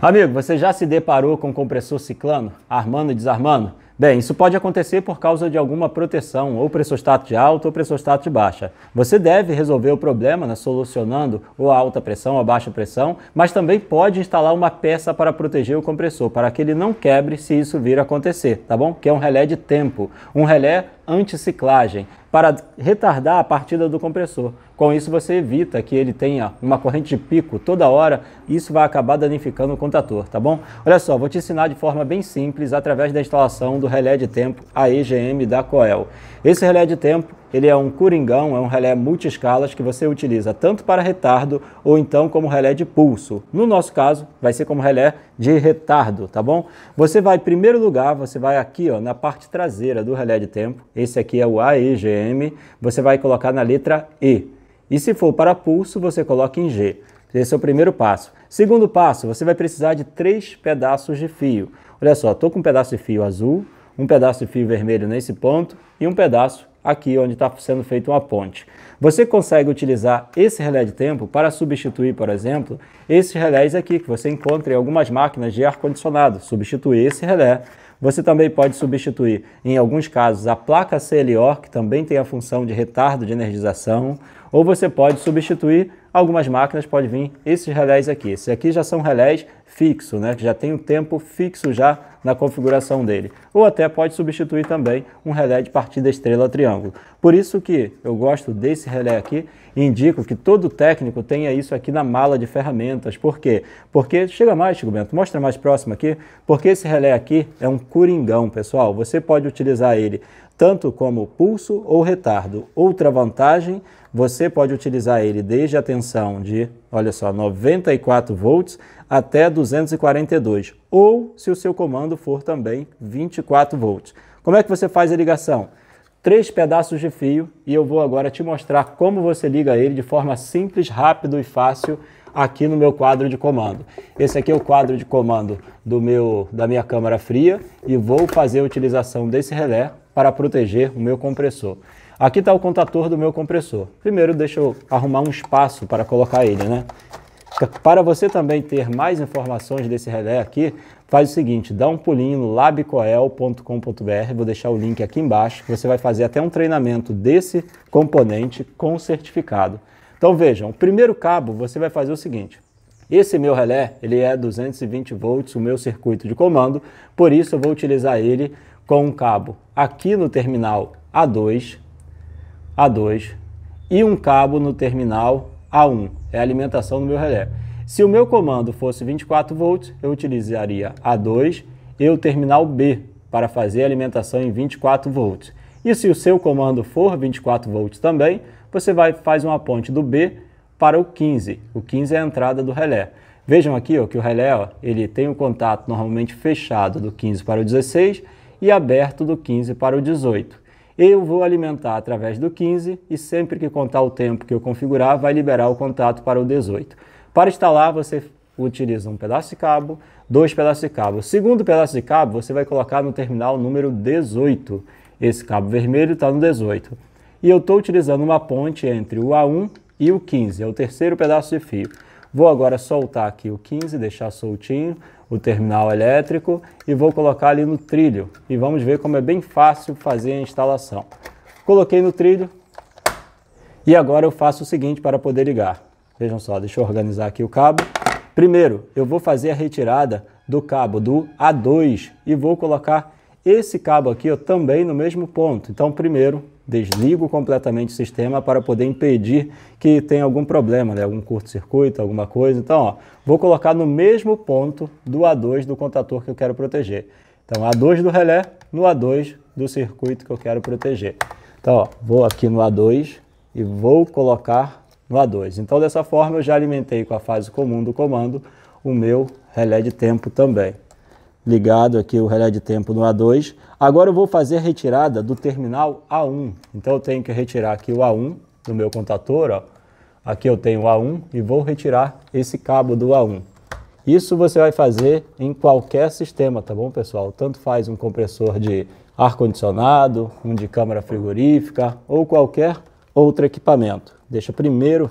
Amigo, você já se deparou com compressor ciclano, armando e desarmando? Bem, isso pode acontecer por causa de alguma proteção, ou pressostato de alta ou pressostato de baixa. Você deve resolver o problema né, solucionando ou a alta pressão ou a baixa pressão, mas também pode instalar uma peça para proteger o compressor, para que ele não quebre se isso vir a acontecer, tá bom? Que é um relé de tempo. Um relé anticiclagem para retardar a partida do compressor. Com isso você evita que ele tenha uma corrente de pico toda hora e isso vai acabar danificando o contator, tá bom? Olha só, vou te ensinar de forma bem simples através da instalação do relé de tempo AEGM da Coel. Esse relé de tempo ele é um coringão, é um relé multiescalas que você utiliza tanto para retardo ou então como relé de pulso. No nosso caso, vai ser como relé de retardo, tá bom? Você vai, em primeiro lugar, você vai aqui ó, na parte traseira do relé de tempo. Esse aqui é o AEGM. Você vai colocar na letra E. E se for para pulso, você coloca em G. Esse é o primeiro passo. Segundo passo, você vai precisar de três pedaços de fio. Olha só, estou com um pedaço de fio azul, um pedaço de fio vermelho nesse ponto e um pedaço aqui onde está sendo feita uma ponte. Você consegue utilizar esse relé de tempo para substituir, por exemplo, esses relés aqui que você encontra em algumas máquinas de ar-condicionado. Substituir esse relé. Você também pode substituir, em alguns casos, a placa CLO, que também tem a função de retardo de energização, ou você pode substituir algumas máquinas pode vir esses relés aqui. Esses aqui já são relés fixo, né? Que já tem um tempo fixo já na configuração dele. Ou até pode substituir também um relé de partida estrela triângulo. Por isso que eu gosto desse relé aqui e indico que todo técnico tenha isso aqui na mala de ferramentas. Por quê? Porque, chega mais, Chico Bento, mostra mais próximo aqui, porque esse relé aqui é um coringão, pessoal. Você pode utilizar ele tanto como pulso ou retardo. Outra vantagem, você pode utilizar ele desde a tensão de, olha só, 94 volts até 242, ou se o seu comando for também 24 volts. Como é que você faz a ligação? Três pedaços de fio e eu vou agora te mostrar como você liga ele de forma simples, rápido e fácil aqui no meu quadro de comando. Esse aqui é o quadro de comando do meu da minha câmara fria e vou fazer a utilização desse relé para proteger o meu compressor. Aqui está o contator do meu compressor. Primeiro deixa eu arrumar um espaço para colocar ele, né? Para você também ter mais informações desse relé aqui, faz o seguinte, dá um pulinho no labcoel.com.br, vou deixar o link aqui embaixo, você vai fazer até um treinamento desse componente com certificado. Então vejam, o primeiro cabo você vai fazer o seguinte, esse meu relé, ele é 220 volts, o meu circuito de comando, por isso eu vou utilizar ele com um cabo aqui no terminal A2, A2 e um cabo no terminal A1, é a alimentação do meu relé. Se o meu comando fosse 24 volts, eu utilizaria A2 e o terminal B para fazer a alimentação em 24 volts. E se o seu comando for 24 volts também, você vai faz uma ponte do B para o 15. O 15 é a entrada do relé. Vejam aqui ó, que o relé ó, ele tem o um contato normalmente fechado do 15 para o 16 e aberto do 15 para o 18. Eu vou alimentar através do 15 e sempre que contar o tempo que eu configurar, vai liberar o contato para o 18. Para instalar, você utiliza um pedaço de cabo, dois pedaços de cabo. O segundo pedaço de cabo você vai colocar no terminal número 18. Esse cabo vermelho está no 18. E eu estou utilizando uma ponte entre o A1 e o 15, é o terceiro pedaço de fio. Vou agora soltar aqui o 15, deixar soltinho o terminal elétrico e vou colocar ali no trilho. E vamos ver como é bem fácil fazer a instalação. Coloquei no trilho e agora eu faço o seguinte para poder ligar. Vejam só, deixa eu organizar aqui o cabo. Primeiro, eu vou fazer a retirada do cabo do A2 e vou colocar esse cabo aqui ó, também no mesmo ponto. Então, primeiro, desligo completamente o sistema para poder impedir que tenha algum problema, né? algum curto-circuito, alguma coisa. Então, ó, vou colocar no mesmo ponto do A2 do contator que eu quero proteger. Então, A2 do relé no A2 do circuito que eu quero proteger. Então, ó, vou aqui no A2 e vou colocar no A2. Então, dessa forma, eu já alimentei com a fase comum do comando o meu relé de tempo também ligado aqui o relé de tempo no A2. Agora eu vou fazer a retirada do terminal A1. Então eu tenho que retirar aqui o A1 do meu contator, ó. Aqui eu tenho o A1 e vou retirar esse cabo do A1. Isso você vai fazer em qualquer sistema, tá bom, pessoal? Tanto faz um compressor de ar-condicionado, um de câmara frigorífica ou qualquer outro equipamento. Deixa primeiro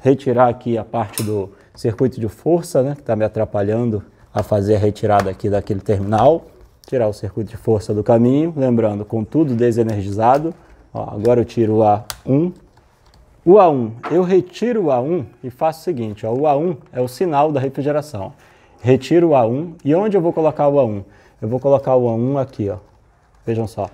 retirar aqui a parte do circuito de força, né, que está me atrapalhando a fazer a retirada aqui daquele terminal, tirar o circuito de força do caminho, lembrando, com tudo desenergizado, ó, agora eu tiro o A1, o A1, eu retiro o A1 e faço o seguinte, ó, o A1 é o sinal da refrigeração, retiro o A1 e onde eu vou colocar o A1? Eu vou colocar o A1 aqui, ó. vejam só,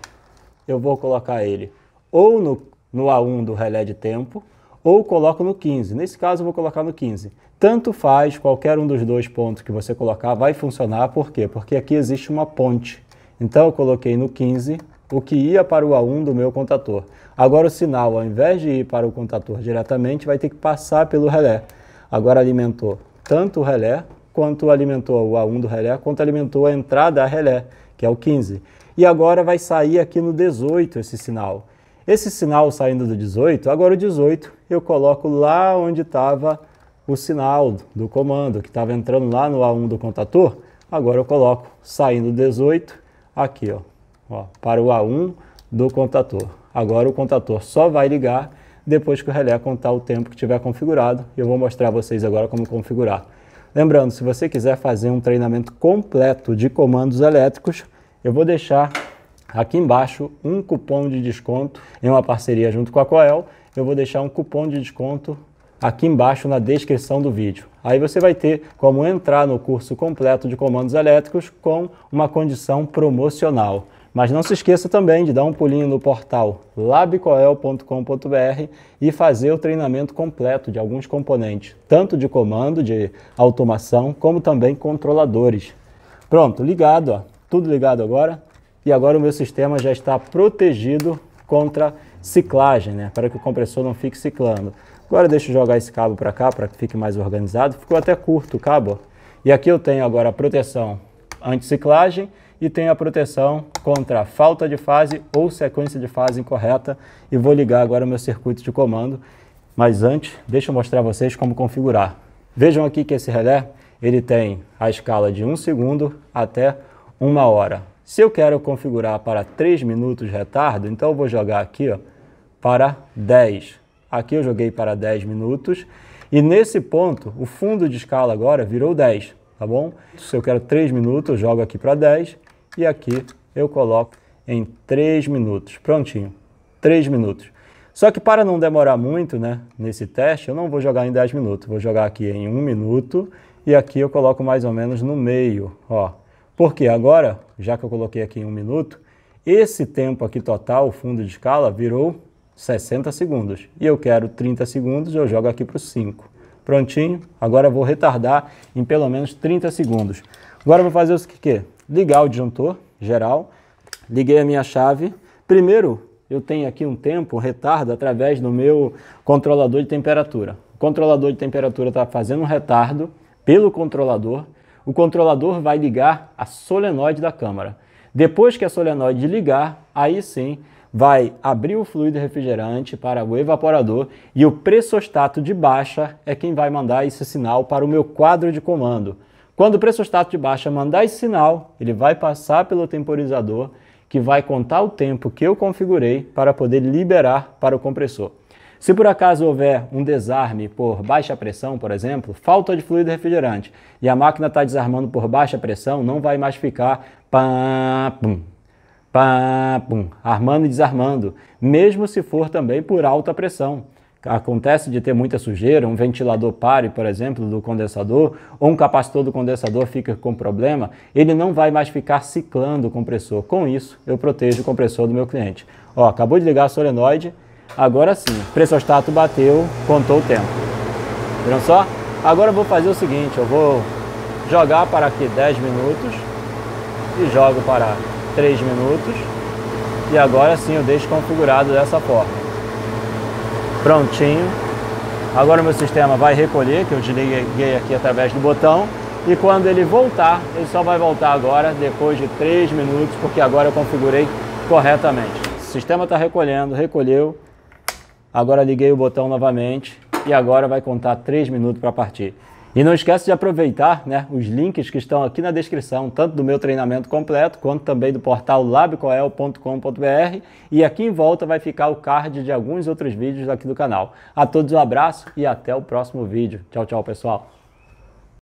eu vou colocar ele ou no, no A1 do relé de tempo, ou coloco no 15. Nesse caso, eu vou colocar no 15. Tanto faz, qualquer um dos dois pontos que você colocar vai funcionar. Por quê? Porque aqui existe uma ponte. Então, eu coloquei no 15 o que ia para o A1 do meu contator. Agora, o sinal, ao invés de ir para o contator diretamente, vai ter que passar pelo relé. Agora, alimentou tanto o relé, quanto alimentou o A1 do relé, quanto alimentou a entrada a relé, que é o 15. E agora vai sair aqui no 18 esse sinal. Esse sinal saindo do 18, agora o 18 eu coloco lá onde estava o sinal do comando, que estava entrando lá no A1 do contator, agora eu coloco saindo 18 aqui, ó, ó, para o A1 do contator. Agora o contator só vai ligar depois que o relé contar o tempo que tiver configurado. Eu vou mostrar a vocês agora como configurar. Lembrando, se você quiser fazer um treinamento completo de comandos elétricos, eu vou deixar Aqui embaixo, um cupom de desconto em uma parceria junto com a Coel. Eu vou deixar um cupom de desconto aqui embaixo na descrição do vídeo. Aí você vai ter como entrar no curso completo de comandos elétricos com uma condição promocional. Mas não se esqueça também de dar um pulinho no portal labcoel.com.br e fazer o treinamento completo de alguns componentes, tanto de comando, de automação, como também controladores. Pronto, ligado, ó. tudo ligado agora e agora o meu sistema já está protegido contra ciclagem, né? para que o compressor não fique ciclando. Agora deixa eu jogar esse cabo para cá para que fique mais organizado. Ficou até curto o cabo. E aqui eu tenho agora a proteção anti ciclagem e tenho a proteção contra falta de fase ou sequência de fase incorreta. E vou ligar agora o meu circuito de comando. Mas antes, deixa eu mostrar a vocês como configurar. Vejam aqui que esse relé ele tem a escala de 1 um segundo até 1 hora. Se eu quero configurar para 3 minutos retardo, então eu vou jogar aqui ó, para 10. Aqui eu joguei para 10 minutos e nesse ponto o fundo de escala agora virou 10, tá bom? Se eu quero 3 minutos, eu jogo aqui para 10 e aqui eu coloco em 3 minutos. Prontinho, 3 minutos. Só que para não demorar muito né, nesse teste, eu não vou jogar em 10 minutos, vou jogar aqui em 1 minuto e aqui eu coloco mais ou menos no meio, ó, porque agora, já que eu coloquei aqui em um minuto, esse tempo aqui total, o fundo de escala, virou 60 segundos. E eu quero 30 segundos, eu jogo aqui para o 5. Prontinho, agora vou retardar em pelo menos 30 segundos. Agora vou fazer o que? Ligar o disjuntor geral, liguei a minha chave. Primeiro, eu tenho aqui um tempo, um retardo, através do meu controlador de temperatura. O controlador de temperatura está fazendo um retardo pelo controlador, o controlador vai ligar a solenoide da câmara. Depois que a solenoide ligar, aí sim vai abrir o fluido refrigerante para o evaporador e o pressostato de baixa é quem vai mandar esse sinal para o meu quadro de comando. Quando o pressostato de baixa mandar esse sinal, ele vai passar pelo temporizador que vai contar o tempo que eu configurei para poder liberar para o compressor. Se por acaso houver um desarme por baixa pressão, por exemplo, falta de fluido refrigerante, e a máquina está desarmando por baixa pressão, não vai mais ficar pam, pum, pam, pum, armando e desarmando, mesmo se for também por alta pressão. Acontece de ter muita sujeira, um ventilador pare, por exemplo, do condensador, ou um capacitor do condensador fica com problema, ele não vai mais ficar ciclando o compressor. Com isso, eu protejo o compressor do meu cliente. Ó, acabou de ligar o solenoide, Agora sim, o pressostato bateu, contou o tempo. Viram só? Agora eu vou fazer o seguinte, eu vou jogar para aqui 10 minutos e jogo para 3 minutos e agora sim eu deixo configurado dessa forma. Prontinho. Agora o meu sistema vai recolher, que eu desliguei aqui através do botão e quando ele voltar, ele só vai voltar agora depois de 3 minutos porque agora eu configurei corretamente. O sistema está recolhendo, recolheu Agora liguei o botão novamente e agora vai contar 3 minutos para partir. E não esquece de aproveitar né, os links que estão aqui na descrição, tanto do meu treinamento completo, quanto também do portal labcoel.com.br. E aqui em volta vai ficar o card de alguns outros vídeos aqui do canal. A todos um abraço e até o próximo vídeo. Tchau, tchau, pessoal!